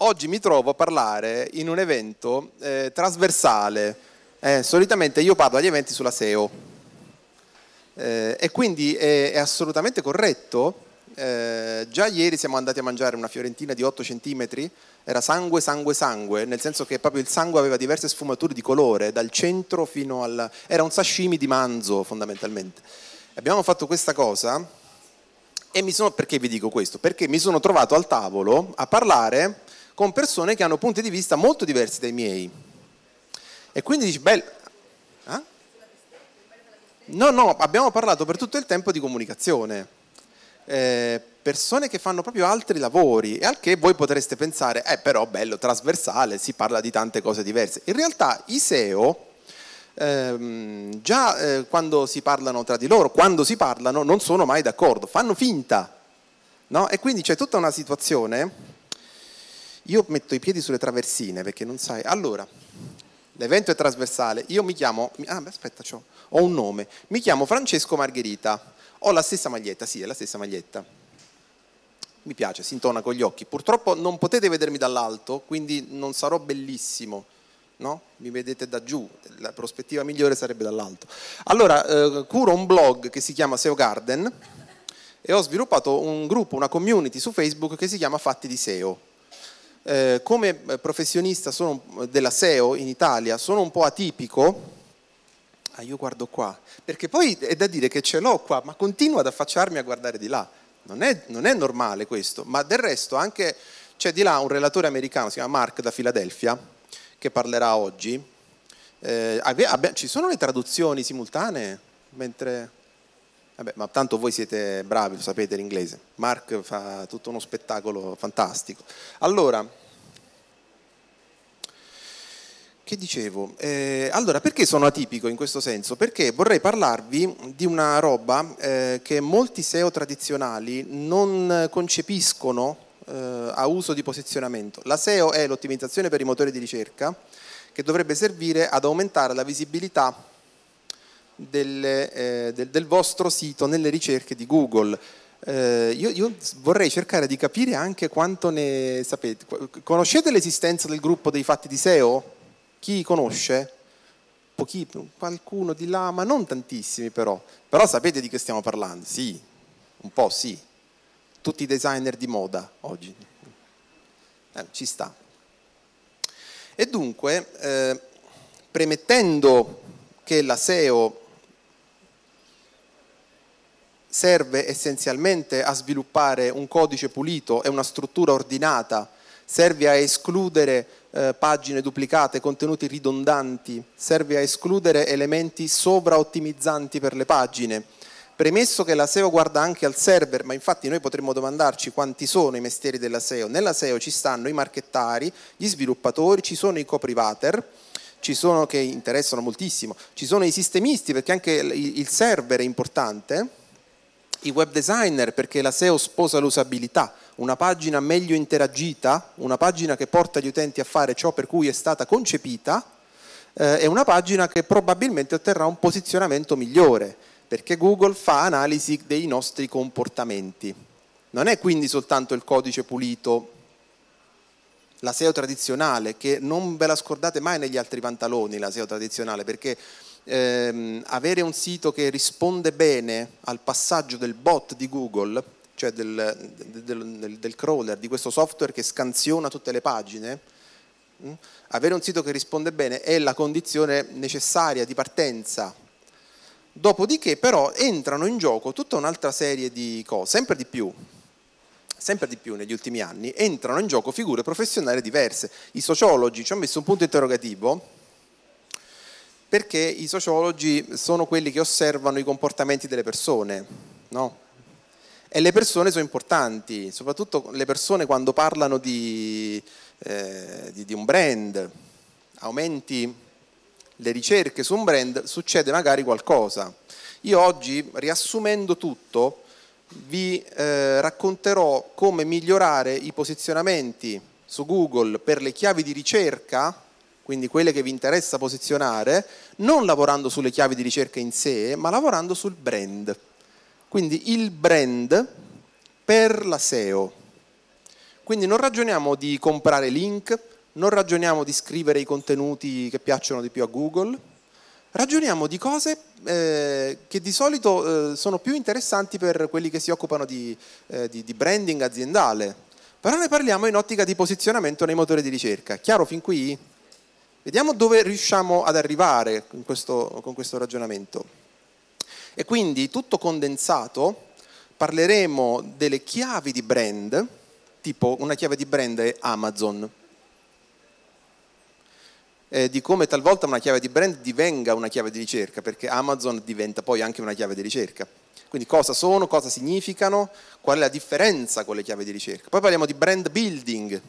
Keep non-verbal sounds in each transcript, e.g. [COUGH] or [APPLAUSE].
Oggi mi trovo a parlare in un evento eh, trasversale. Eh, solitamente io parlo agli eventi sulla SEO eh, e quindi è, è assolutamente corretto. Eh, già ieri siamo andati a mangiare una fiorentina di 8 cm, era sangue, sangue, sangue, nel senso che proprio il sangue aveva diverse sfumature di colore, dal centro fino al... era un sashimi di manzo fondamentalmente. Abbiamo fatto questa cosa e mi sono... perché vi dico questo? Perché mi sono trovato al tavolo a parlare con persone che hanno punti di vista molto diversi dai miei. E quindi dici, beh... Eh? No, no, abbiamo parlato per tutto il tempo di comunicazione. Eh, persone che fanno proprio altri lavori e al che voi potreste pensare, eh però bello, trasversale, si parla di tante cose diverse. In realtà i SEO, ehm, già eh, quando si parlano tra di loro, quando si parlano, non sono mai d'accordo, fanno finta. No? E quindi c'è tutta una situazione io metto i piedi sulle traversine perché non sai. Allora, l'evento è trasversale. Io mi chiamo. Ah, beh, aspetta, ho un nome. Mi chiamo Francesco Margherita. Ho la stessa maglietta, sì, è la stessa maglietta. Mi piace, si intona con gli occhi. Purtroppo non potete vedermi dall'alto, quindi non sarò bellissimo. No? Mi vedete da giù, la prospettiva migliore sarebbe dall'alto. Allora, eh, curo un blog che si chiama SEO Garden e ho sviluppato un gruppo, una community su Facebook che si chiama Fatti di SEO eh, come eh, professionista sono, della SEO in Italia sono un po' atipico, ah io guardo qua, perché poi è da dire che ce l'ho qua, ma continuo ad affacciarmi a guardare di là, non è, non è normale questo, ma del resto anche c'è di là un relatore americano, si chiama Mark da Filadelfia, che parlerà oggi, eh, abbi- abbi- ci sono le traduzioni simultanee? Mentre... Vabbè, ma tanto voi siete bravi, lo sapete l'inglese. Mark fa tutto uno spettacolo fantastico. Allora, che dicevo? Eh, allora, perché sono atipico in questo senso? Perché vorrei parlarvi di una roba eh, che molti SEO tradizionali non concepiscono eh, a uso di posizionamento. La SEO è l'ottimizzazione per i motori di ricerca che dovrebbe servire ad aumentare la visibilità delle, eh, del, del, vostro sito nelle ricerche di Google. Eh, io, io, vorrei cercare di capire anche quanto ne sapete. Conoscete l'esistenza del gruppo dei fatti di SEO? Chi conosce? Pochi, qualcuno di là, ma non tantissimi però. Però sapete di che stiamo parlando? Sì, un po' sì. Tutti i designer di moda oggi. Eh, ci sta. E dunque, eh, premettendo che la SEO serve essenzialmente a sviluppare un codice pulito e una struttura ordinata, serve a escludere eh, pagine duplicate, contenuti ridondanti, serve a escludere elementi sovraottimizzanti per le pagine. Premesso che la SEO guarda anche al server, ma infatti noi potremmo domandarci quanti sono i mestieri della SEO. Nella SEO ci stanno i marchettari, gli sviluppatori, ci sono i coprivater, ci sono che interessano moltissimo, ci sono i sistemisti perché anche il server è importante, i web designer perché la SEO sposa l'usabilità, una pagina meglio interagita, una pagina che porta gli utenti a fare ciò per cui è stata concepita, eh, è una pagina che probabilmente otterrà un posizionamento migliore, perché Google fa analisi dei nostri comportamenti. Non è quindi soltanto il codice pulito, la SEO tradizionale, che non ve la scordate mai negli altri pantaloni, la SEO tradizionale, perché ehm, avere un sito che risponde bene al passaggio del bot di Google, cioè del, del, del, del crawler, di questo software che scansiona tutte le pagine, mh? Mm, avere un sito che risponde bene è la condizione necessaria di partenza. Dopodiché però entrano in gioco tutta un'altra serie di cose, sempre di più, sempre di più negli ultimi anni entrano in gioco figure professionali diverse. I sociologi ci hanno messo un punto interrogativo perché i sociologi sono quelli che osservano i comportamenti delle persone, no? E le persone sono importanti, soprattutto le persone quando parlano di, eh, di, di un brand, aumenti le ricerche su un brand, succede magari qualcosa. Io oggi, riassumendo tutto, vi eh, racconterò come migliorare i posizionamenti su Google per le chiavi di ricerca quindi quelle che vi interessa posizionare, non lavorando sulle chiavi di ricerca in sé, ma lavorando sul brand. Quindi il brand per la SEO. Quindi non ragioniamo di comprare link, non ragioniamo di scrivere i contenuti che piacciono di più a Google, ragioniamo di cose eh, che di solito eh, sono più interessanti per quelli che si occupano di, eh, di, di branding aziendale, però ne parliamo in ottica di posizionamento nei motori di ricerca. Chiaro fin qui? Vediamo dove riusciamo ad arrivare con questo, con questo ragionamento. E quindi, tutto condensato, parleremo delle chiavi di brand, tipo una chiave di brand è Amazon, eh, di come talvolta una chiave di brand divenga una chiave di ricerca, perché Amazon diventa poi anche una chiave di ricerca. Quindi cosa sono, cosa significano, qual è la differenza con le chiavi di ricerca. Poi parliamo di brand building,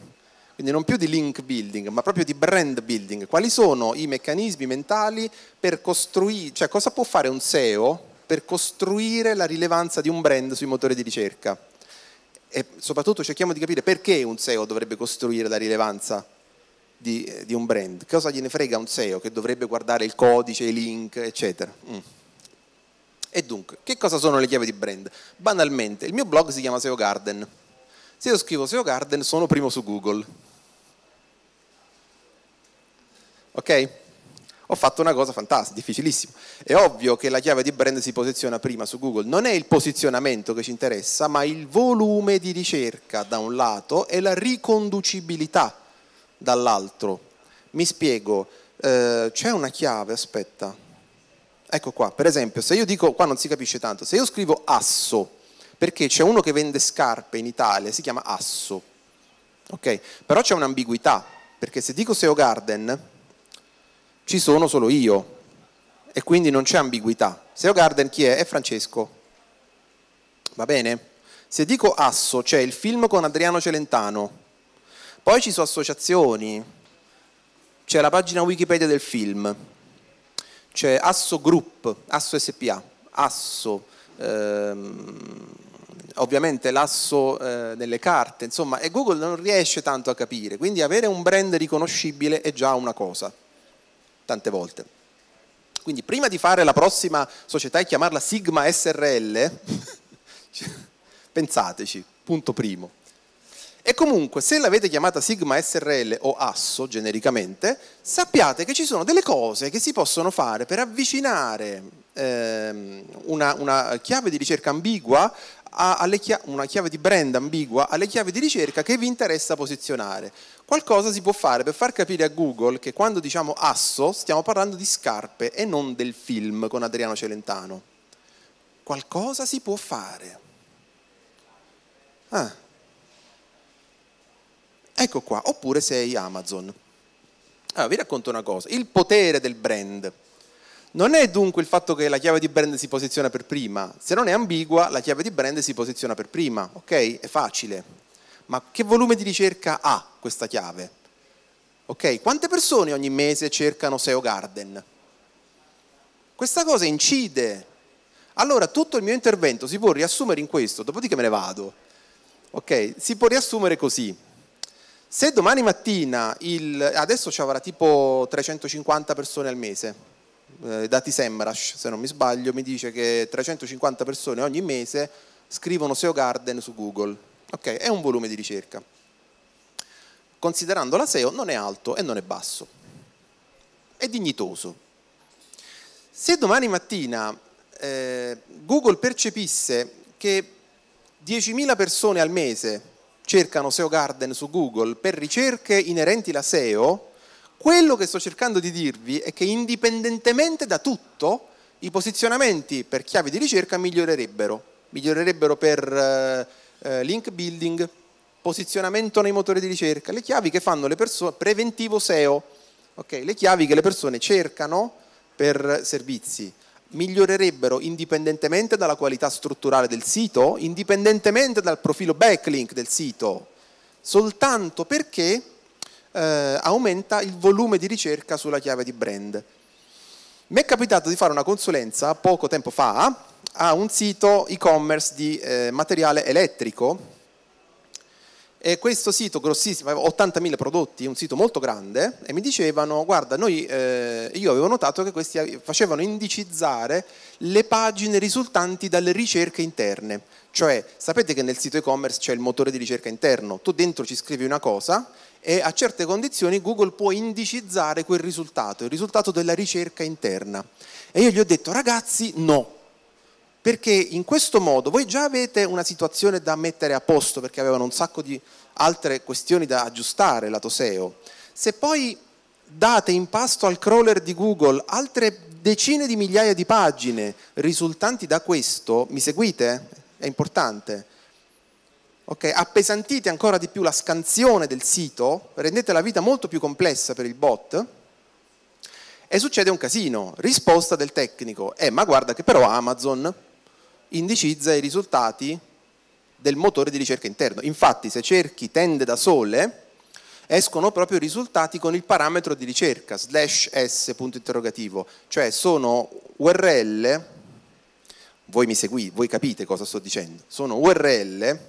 quindi non più di link building, ma proprio di brand building. Quali sono i meccanismi mentali per costruire, cioè cosa può fare un SEO per costruire la rilevanza di un brand sui motori di ricerca? E soprattutto cerchiamo di capire perché un SEO dovrebbe costruire la rilevanza di, di un brand. Cosa gliene frega un SEO che dovrebbe guardare il codice, i link, eccetera. Mm. E dunque, che cosa sono le chiavi di brand? Banalmente, il mio blog si chiama SEO Garden. Se io scrivo SEO Garden sono primo su Google, ok? Ho fatto una cosa fantastica, difficilissima. È ovvio che la chiave di brand si posiziona prima su Google. Non è il posizionamento che ci interessa, ma il volume di ricerca da un lato e la riconducibilità dall'altro. Mi spiego, eh, c'è una chiave, aspetta. Ecco qua, per esempio, se io dico, qua non si capisce tanto, se io scrivo asso, perché c'è uno che vende scarpe in Italia, si chiama asso, ok? Però c'è un'ambiguità, perché se dico SEO Garden, ci sono solo io e quindi non c'è ambiguità. Se ho Garden chi è? È Francesco. Va bene? Se dico asso, c'è il film con Adriano Celentano, poi ci sono associazioni, c'è la pagina Wikipedia del film, c'è Asso Group, Asso SPA, Asso, ehm, ovviamente l'asso eh, delle carte, insomma, e Google non riesce tanto a capire, quindi avere un brand riconoscibile è già una cosa tante volte. Quindi prima di fare la prossima società e chiamarla Sigma SRL, [LAUGHS] pensateci, punto primo. E comunque, se l'avete chiamata Sigma SRL o Asso genericamente, sappiate che ci sono delle cose che si possono fare per avvicinare ehm, una, una, chiave di ricerca ambigua chia- una chiave di brand ambigua alle chiavi di ricerca che vi interessa posizionare. Qualcosa si può fare per far capire a Google che quando diciamo asso stiamo parlando di scarpe e non del film con Adriano Celentano. Qualcosa si può fare. Ah. Ecco qua, oppure sei Amazon. Allora, ah, vi racconto una cosa, il potere del brand. Non è dunque il fatto che la chiave di brand si posiziona per prima, se non è ambigua la chiave di brand si posiziona per prima, ok? È facile. Ma che volume di ricerca ha questa chiave? Ok? Quante persone ogni mese cercano SEO Garden? Questa cosa incide. Allora tutto il mio intervento si può riassumere in questo, dopodiché me ne vado. Ok? Si può riassumere così. Se domani mattina, il, adesso ci avrà tipo 350 persone al mese, eh, dati Semrush se non mi sbaglio, mi dice che 350 persone ogni mese scrivono SEO Garden su Google. Ok, è un volume di ricerca. Considerando la SEO non è alto e non è basso. È dignitoso. Se domani mattina eh, Google percepisse che 10.000 persone al mese cercano SEO Garden su Google per ricerche inerenti alla SEO, quello che sto cercando di dirvi è che indipendentemente da tutto, i posizionamenti per chiavi di ricerca migliorerebbero. Migliorerebbero per eh, eh link building, posizionamento nei motori di ricerca, le chiavi che fanno le persone, preventivo SEO, okay, le chiavi che le persone cercano per servizi migliorerebbero indipendentemente dalla qualità strutturale del sito, indipendentemente dal profilo backlink del sito, soltanto perché eh, aumenta il volume di ricerca sulla chiave di brand. Mi è capitato di fare una consulenza poco tempo fa a un sito e-commerce di eh, materiale elettrico e questo sito grossissimo, 80.000 prodotti, un sito molto grande, e mi dicevano, guarda, noi, eh, io avevo notato che questi facevano indicizzare le pagine risultanti dalle ricerche interne. Cioè, sapete che nel sito e-commerce c'è il motore di ricerca interno, tu dentro ci scrivi una cosa e a certe condizioni Google può indicizzare quel risultato, il risultato della ricerca interna. E io gli ho detto, ragazzi, no, perché in questo modo voi già avete una situazione da mettere a posto, perché avevano un sacco di altre questioni da aggiustare lato SEO. Se poi date in pasto al crawler di Google altre decine di migliaia di pagine risultanti da questo, mi seguite? È importante. Okay. Appesantite ancora di più la scansione del sito, rendete la vita molto più complessa per il bot e succede un casino. Risposta del tecnico, eh ma guarda che però Amazon indicizza i risultati del motore di ricerca interno. Infatti se cerchi tende da sole escono proprio i risultati con il parametro di ricerca, slash s, punto interrogativo, cioè sono URL, voi mi seguite, voi capite cosa sto dicendo, sono URL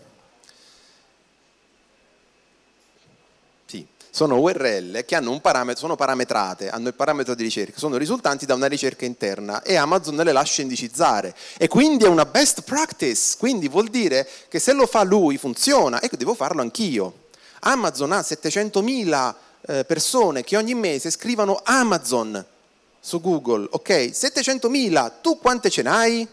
sono URL che parametro, sono parametrate, hanno il parametro di ricerca, sono risultanti da una ricerca interna e Amazon le lascia indicizzare. E quindi è una best practice, quindi vuol dire che se lo fa lui funziona e devo farlo anch'io. Amazon ha 700.000 eh, persone che ogni mese scrivono Amazon su Google, ok? 700.000, tu quante ce n'hai?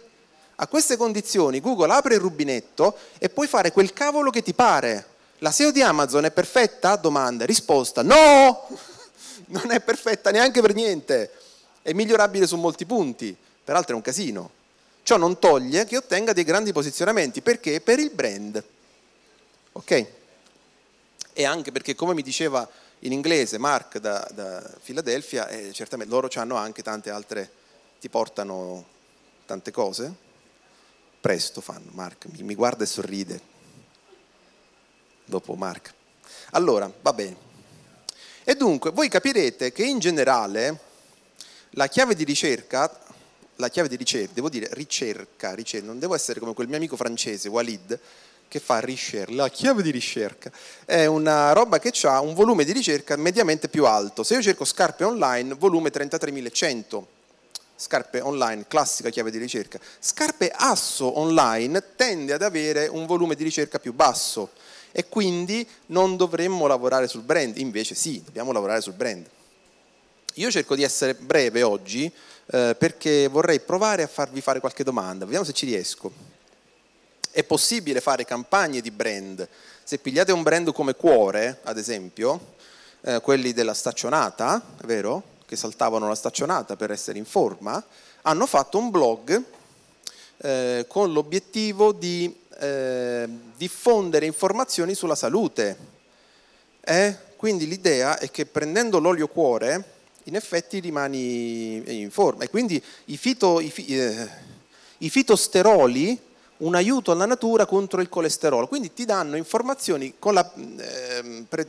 A queste condizioni Google apre il rubinetto e puoi fare quel cavolo che ti pare la SEO di Amazon è perfetta? Domanda, risposta, no! [LAUGHS] Non è perfetta neanche per niente, è migliorabile su molti punti, peraltro è un casino. Ciò non toglie che ottenga dei grandi posizionamenti, perché? Per il brand. Ok? E anche perché, come mi diceva in inglese Mark da, da Philadelphia, eh, certamente loro hanno anche tante altre, ti portano tante cose. Presto fanno, Mark, mi, mi guarda e sorride, dopo Mark. Allora, va bene. E dunque, voi capirete che in generale la chiave di ricerca, la chiave di ricerca, devo dire ricerca, ricerca, non devo essere come quel mio amico francese, Walid, che fa ricerca, la chiave di ricerca, è una roba che ha un volume di ricerca mediamente più alto. Se io cerco scarpe online, volume 33100 scarpe online, classica chiave di ricerca. Scarpe asso online tende ad avere un volume di ricerca più basso e quindi non dovremmo lavorare sul brand, invece sì, dobbiamo lavorare sul brand. Io cerco di essere breve oggi eh, perché vorrei provare a farvi fare qualche domanda, vediamo se ci riesco. È possibile fare campagne di brand? Se pigliate un brand come Cuore, ad esempio, eh, quelli della staccionata, vero? che saltavano la staccionata per essere in forma, hanno fatto un blog eh, con l'obiettivo di eh, diffondere informazioni sulla salute. Eh? Quindi l'idea è che prendendo l'olio cuore in effetti rimani in forma e quindi i, fito, i, eh, i fitosteroli un aiuto alla natura contro il colesterolo. Quindi ti danno informazioni con la, eh, pre,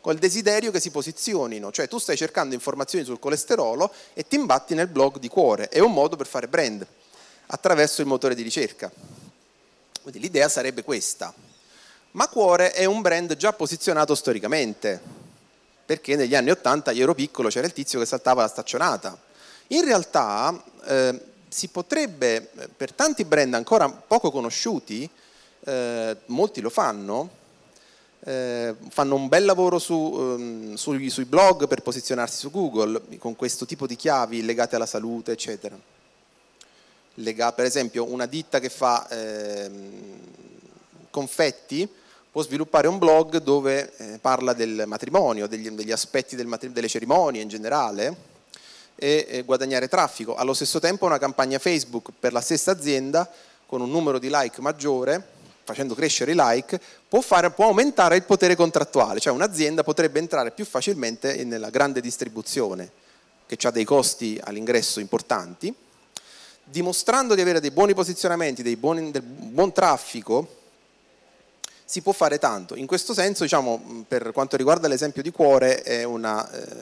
col desiderio che si posizionino, cioè tu stai cercando informazioni sul colesterolo e ti imbatti nel blog di cuore, è un modo per fare brand attraverso il motore di ricerca. Quindi l'idea sarebbe questa. Ma Cuore è un brand già posizionato storicamente, perché negli anni 80 io ero piccolo, c'era il tizio che saltava la staccionata. In realtà eh, si potrebbe, eh, per tanti brand ancora poco conosciuti, eh, molti lo fanno, eh, fanno un bel lavoro su, ehm, sui, sui blog per posizionarsi su Google con questo tipo di chiavi legate alla salute, eccetera. Lega, per esempio una ditta che fa ehm, confetti può sviluppare un blog dove eh, parla del matrimonio, degli, degli aspetti del matri delle cerimonie in generale e eh, guadagnare traffico. Allo stesso tempo una campagna Facebook per la stessa azienda con un numero di like maggiore facendo crescere i like, può, fare, può, aumentare il potere contrattuale, cioè un'azienda potrebbe entrare più facilmente nella grande distribuzione, che ha dei costi all'ingresso importanti, dimostrando di avere dei buoni posizionamenti, dei buoni, del buon traffico, si può fare tanto. In questo senso, diciamo, per quanto riguarda l'esempio di cuore, è una, eh,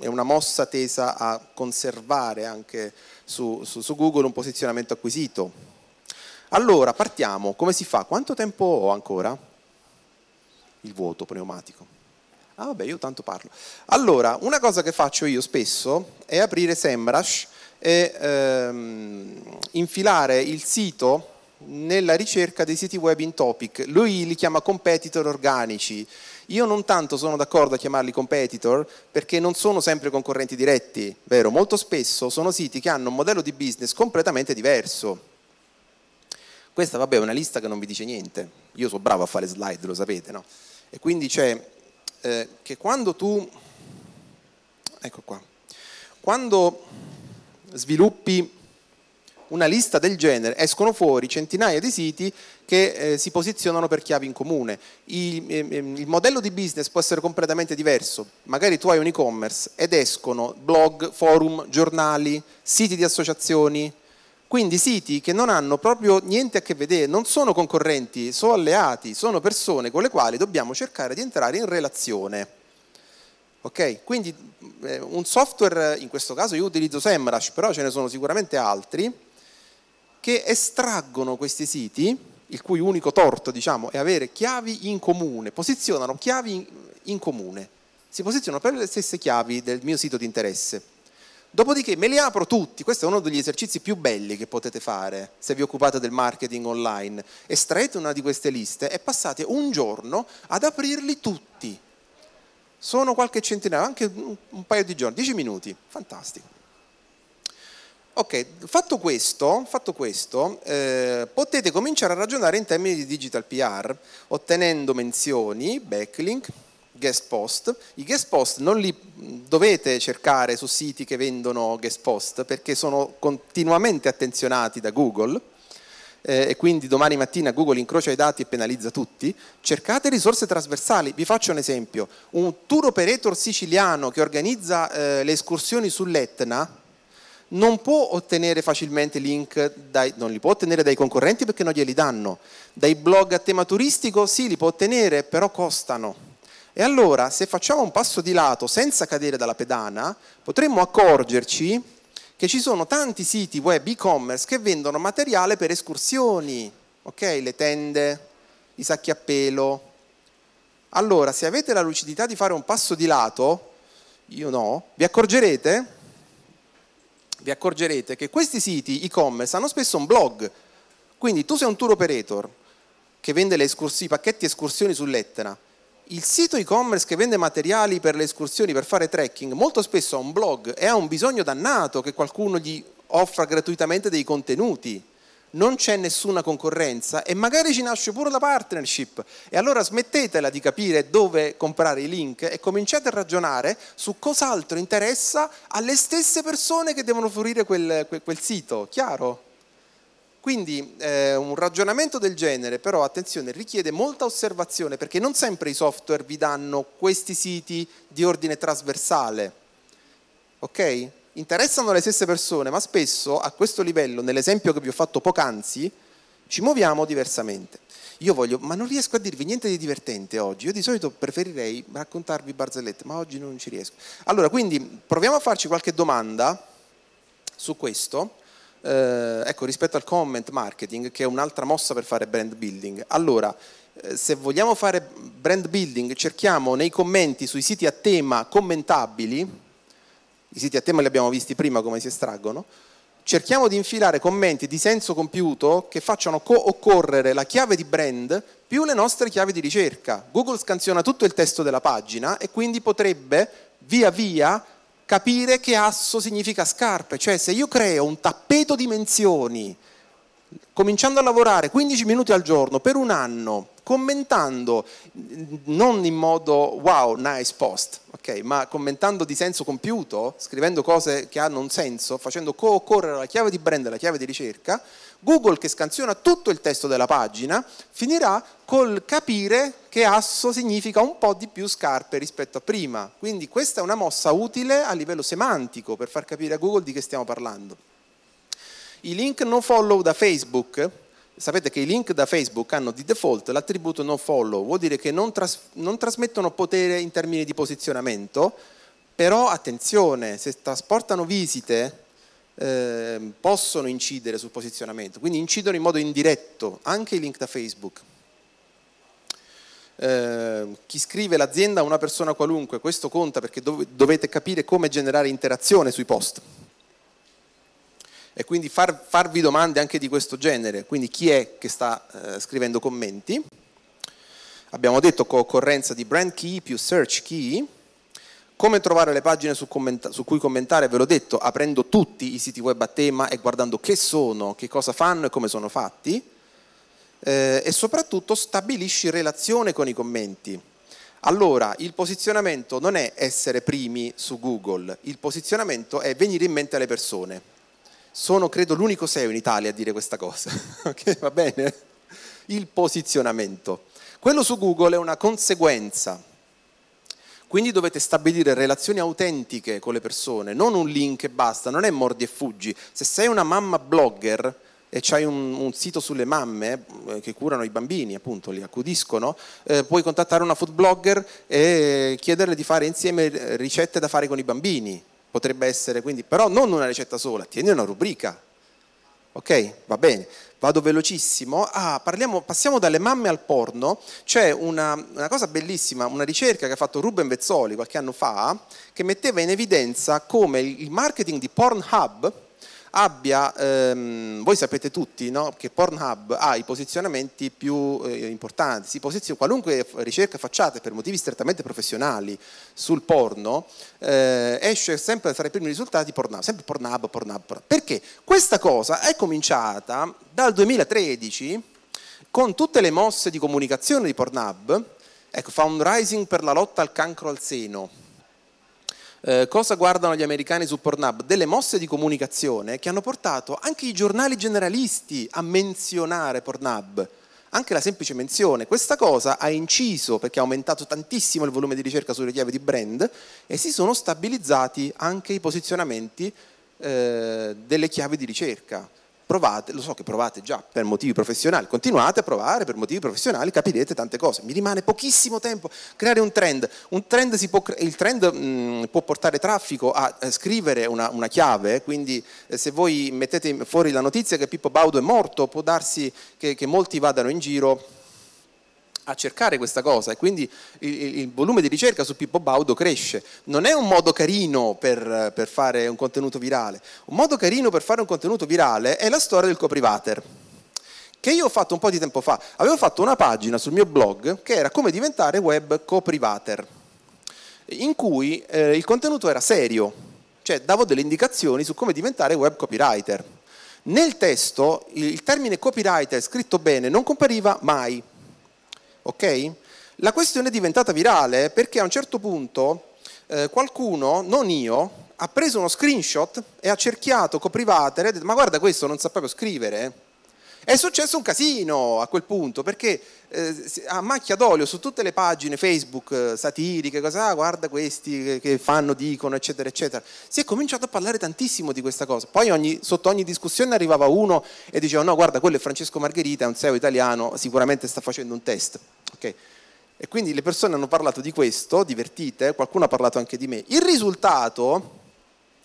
è una, mossa tesa a conservare anche su, su, su Google un posizionamento acquisito allora, partiamo. Come si fa? Quanto tempo ho ancora? Il vuoto pneumatico. Ah, vabbè, io tanto parlo. Allora, una cosa che faccio io spesso è aprire Semrush e ehm, infilare il sito nella ricerca dei siti web in topic. Lui li chiama competitor organici. Io non tanto sono d'accordo a chiamarli competitor perché non sono sempre concorrenti diretti, vero? Molto spesso sono siti che hanno un modello di business completamente diverso. Questa vabbè è una lista che non vi dice niente, io sono bravo a fare slide, lo sapete, no? E quindi c'è eh, che quando tu, ecco qua, quando sviluppi una lista del genere, escono fuori centinaia di siti che eh, si posizionano per chiavi in comune. Il, ehm, ehm, il, modello di business può essere completamente diverso. Magari tu hai un e-commerce ed escono blog, forum, giornali, siti di associazioni, quindi siti che non hanno proprio niente a che vedere, non sono concorrenti, sono alleati, sono persone con le quali dobbiamo cercare di entrare in relazione. Ok? Quindi eh, un software, in questo caso io utilizzo Semrush, però ce ne sono sicuramente altri, che estraggono questi siti, il cui unico torto diciamo, è avere chiavi in comune, posizionano chiavi in comune, si posizionano per le stesse chiavi del mio sito di interesse. Dopodiché me li apro tutti, questo è uno degli esercizi più belli che potete fare se vi occupate del marketing online. Estraete una di queste liste e passate un giorno ad aprirli tutti. Sono qualche centinaio, anche un paio di giorni, dieci minuti, fantastico. Ok, fatto questo, fatto questo eh, potete cominciare a ragionare in termini di digital PR, ottenendo menzioni, backlink, guest post. I guest post non li dovete cercare su siti che vendono guest post perché sono continuamente attenzionati da Google eh, e quindi domani mattina Google incrocia i dati e penalizza tutti. Cercate risorse trasversali. Vi faccio un esempio. Un tour operator siciliano che organizza eh, le escursioni sull'Etna non può ottenere facilmente link, dai, non li può ottenere dai concorrenti perché non glieli danno, dai blog a tema turistico sì li può ottenere, però costano e allora, se facciamo un passo di lato senza cadere dalla pedana, potremmo accorgerci che ci sono tanti siti web e-commerce che vendono materiale per escursioni, ok? Le tende, i sacchi a pelo. Allora, se avete la lucidità di fare un passo di lato, io no, vi accorgerete, vi accorgerete che questi siti e-commerce hanno spesso un blog. Quindi tu sei un tour operator che vende i pacchetti escursioni sull'Etna il sito e-commerce che vende materiali per le escursioni, per fare trekking, molto spesso ha un blog e ha un bisogno dannato che qualcuno gli offra gratuitamente dei contenuti. Non c'è nessuna concorrenza e magari ci nasce pure la partnership. E allora smettetela di capire dove comprare i link e cominciate a ragionare su cos'altro interessa alle stesse persone che devono fruire quel, quel, quel sito. Chiaro? Quindi eh, un ragionamento del genere, però attenzione, richiede molta osservazione perché non sempre i software vi danno questi siti di ordine trasversale. Ok? Interessano le stesse persone, ma spesso a questo livello, nell'esempio che vi ho fatto poc'anzi, ci muoviamo diversamente. Io voglio, ma non riesco a dirvi niente di divertente oggi. Io di solito preferirei raccontarvi barzellette, ma oggi non ci riesco. Allora, quindi proviamo a farci qualche domanda su questo eh, ecco, rispetto al comment marketing, che è un'altra mossa per fare brand building. Allora, eh, se vogliamo fare brand building, cerchiamo nei commenti sui siti a tema commentabili, i siti a tema li abbiamo visti prima come si estraggono, cerchiamo di infilare commenti di senso compiuto che facciano co-occorrere la chiave di brand più le nostre chiavi di ricerca. Google scansiona tutto il testo della pagina e quindi potrebbe via via capire che asso significa scarpe, cioè se io creo un tappeto di dimensioni, cominciando a lavorare 15 minuti al giorno per un anno, commentando non in modo wow, nice post, okay, ma commentando di senso compiuto, scrivendo cose che hanno un senso, facendo co-occorrere la chiave di brand e la chiave di ricerca, Google che scansiona tutto il testo della pagina finirà col capire che asso significa un po' di più scarpe rispetto a prima. Quindi questa è una mossa utile a livello semantico per far capire a Google di che stiamo parlando. I link no follow da Facebook sapete che i link da Facebook hanno di default l'attributo no follow, vuol dire che non, tras non trasmettono potere in termini di posizionamento, però attenzione, se trasportano visite eh, possono incidere sul posizionamento, quindi incidono in modo indiretto anche i link da Facebook. Eh, chi scrive l'azienda a una persona qualunque, questo conta perché dov dovete capire come generare interazione sui post e quindi far, farvi domande anche di questo genere, quindi chi è che sta eh, scrivendo commenti. Abbiamo detto cooccorrenza di brand key più search key, come trovare le pagine su, su cui commentare, ve l'ho detto, aprendo tutti i siti web a tema e guardando che sono, che cosa fanno e come sono fatti, eh, e soprattutto stabilisci relazione con i commenti. Allora, il posizionamento non è essere primi su Google, il posizionamento è venire in mente alle persone. Sono, credo, l'unico SEO in Italia a dire questa cosa. [LAUGHS] okay, va bene? Il posizionamento. Quello su Google è una conseguenza. Quindi dovete stabilire relazioni autentiche con le persone, non un link e basta, non è mordi e fuggi. Se sei una mamma blogger, e c'hai un, un, sito sulle mamme eh, che curano i bambini, appunto, li accudiscono, eh, puoi contattare una food blogger e chiederle di fare insieme ricette da fare con i bambini potrebbe essere quindi, però non una ricetta sola, tieni una rubrica, ok? Va bene, vado velocissimo. Ah, parliamo, passiamo dalle mamme al porno, c'è una, una, cosa bellissima, una ricerca che ha fatto Ruben Vezzoli qualche anno fa, che metteva in evidenza come il marketing di Pornhub, abbia, ehm, voi sapete tutti no, che Pornhub ha i posizionamenti più eh, importanti, qualunque ricerca facciate per motivi strettamente professionali sul porno, eh, esce sempre tra i primi risultati Pornhub, sempre Pornhub, Pornhub, Pornhub. Perché questa cosa è cominciata dal 2013 con tutte le mosse di comunicazione di Pornhub, ecco, fundraising per la lotta al cancro al seno, eh, cosa guardano gli americani su Pornhub? Delle mosse di comunicazione che hanno portato anche i giornali generalisti a menzionare Pornhub. Anche la semplice menzione, questa cosa ha inciso perché ha aumentato tantissimo il volume di ricerca sulle chiavi di brand e si sono stabilizzati anche i posizionamenti eh, delle chiavi di ricerca provate, lo so che provate già per motivi professionali, continuate a provare per motivi professionali, capirete tante cose. Mi rimane pochissimo tempo creare un trend. Un trend può, il trend mh, può portare traffico a, a eh, scrivere una, una, chiave, quindi eh, se voi mettete fuori la notizia che Pippo Baudo è morto, può darsi che, che molti vadano in giro a cercare questa cosa e quindi il, il, volume di ricerca su Pippo Baudo cresce. Non è un modo carino per, per, fare un contenuto virale, un modo carino per fare un contenuto virale è la storia del coprivater, che io ho fatto un po' di tempo fa. Avevo fatto una pagina sul mio blog che era come diventare web coprivater, in cui eh, il contenuto era serio, cioè davo delle indicazioni su come diventare web copywriter. Nel testo il termine copywriter scritto bene non compariva mai ok? La questione è diventata virale perché a un certo punto eh, qualcuno, non io, ha preso uno screenshot e ha cerchiato coprivatele, ha detto ma guarda questo non sa proprio scrivere, eh. È successo un casino a quel punto, perché eh, a macchia d'olio su tutte le pagine Facebook eh, satiriche, cosa, ah, guarda questi che fanno, dicono, eccetera, eccetera, si è cominciato a parlare tantissimo di questa cosa. Poi ogni, sotto ogni discussione arrivava uno e diceva no, guarda, quello è Francesco Margherita, è un SEO italiano, sicuramente sta facendo un test. Okay. E quindi le persone hanno parlato di questo, divertite, qualcuno ha parlato anche di me. Il risultato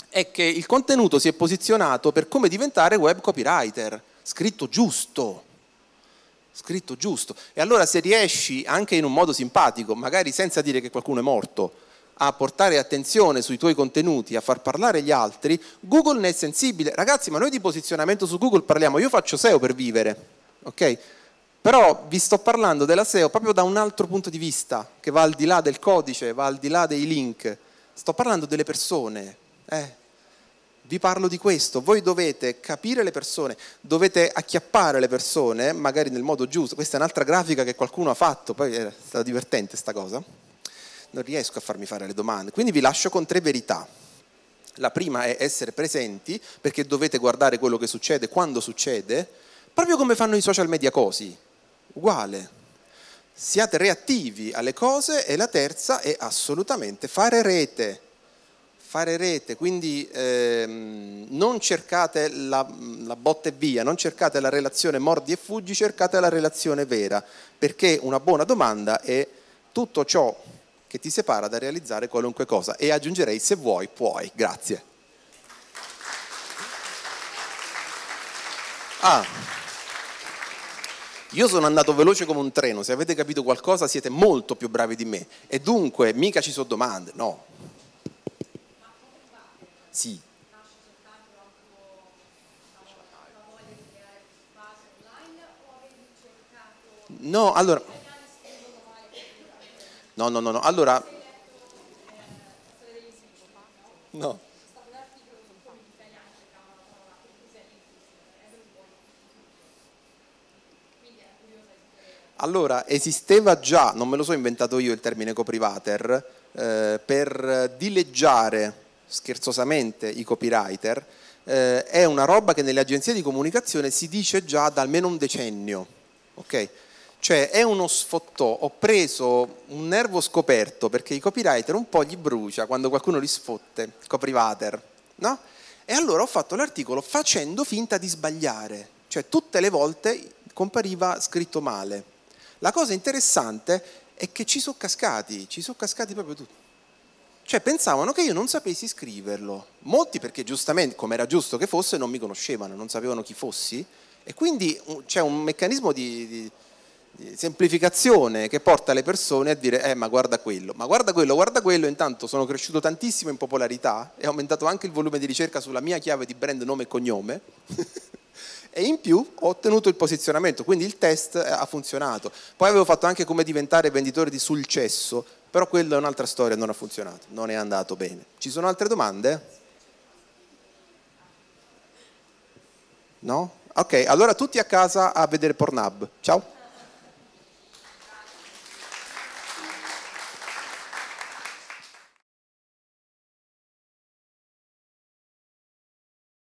è che il contenuto si è posizionato per come diventare web copywriter scritto giusto, scritto giusto. E allora se riesci, anche in un modo simpatico, magari senza dire che qualcuno è morto, a portare attenzione sui tuoi contenuti, a far parlare gli altri, Google ne è sensibile. Ragazzi, ma noi di posizionamento su Google parliamo, io faccio SEO per vivere, ok? Però vi sto parlando della SEO proprio da un altro punto di vista, che va al di là del codice, va al di là dei link. Sto parlando delle persone. Eh, vi parlo di questo, voi dovete capire le persone, dovete acchiappare le persone, magari nel modo giusto, questa è un'altra grafica che qualcuno ha fatto, poi è stata divertente sta cosa, non riesco a farmi fare le domande, quindi vi lascio con tre verità. La prima è essere presenti, perché dovete guardare quello che succede, quando succede, proprio come fanno i social media cosi, uguale siate reattivi alle cose e la terza è assolutamente fare rete fare rete, quindi ehm, non cercate la, la botte via, non cercate la relazione mordi e fuggi, cercate la relazione vera, perché una buona domanda è tutto ciò che ti separa da realizzare qualunque cosa e aggiungerei se vuoi puoi, grazie. Ah, io sono andato veloce come un treno, se avete capito qualcosa siete molto più bravi di me e dunque mica ci sono domande, no, sì. No, allora... No, no, no, no. Allora... No. Allora, esisteva già, non me lo so inventato io il termine coprivater, eh, per dileggiare scherzosamente i copywriter, eh, è una roba che nelle agenzie di comunicazione si dice già da almeno un decennio. Okay? Cioè è uno sfottò, ho preso un nervo scoperto perché i copywriter un po' gli brucia quando qualcuno li sfotte, copywriter, no? E allora ho fatto l'articolo facendo finta di sbagliare, cioè tutte le volte compariva scritto male. La cosa interessante è che ci sono cascati, ci sono cascati proprio tutti. Cioè pensavano che io non sapessi scriverlo. Molti perché giustamente, come era giusto che fosse, non mi conoscevano, non sapevano chi fossi. E quindi c'è un meccanismo di, di, di semplificazione che porta le persone a dire eh ma guarda quello, ma guarda quello, guarda quello. Intanto sono cresciuto tantissimo in popolarità, e ho aumentato anche il volume di ricerca sulla mia chiave di brand nome e cognome. [LAUGHS] e in più ho ottenuto il posizionamento, quindi il test eh, ha funzionato. Poi avevo fatto anche come diventare venditore di successo, però quella è un'altra storia, non ha funzionato, non è andato bene. Ci sono altre domande? No? Ok, allora tutti a casa a vedere Pornhub. Ciao.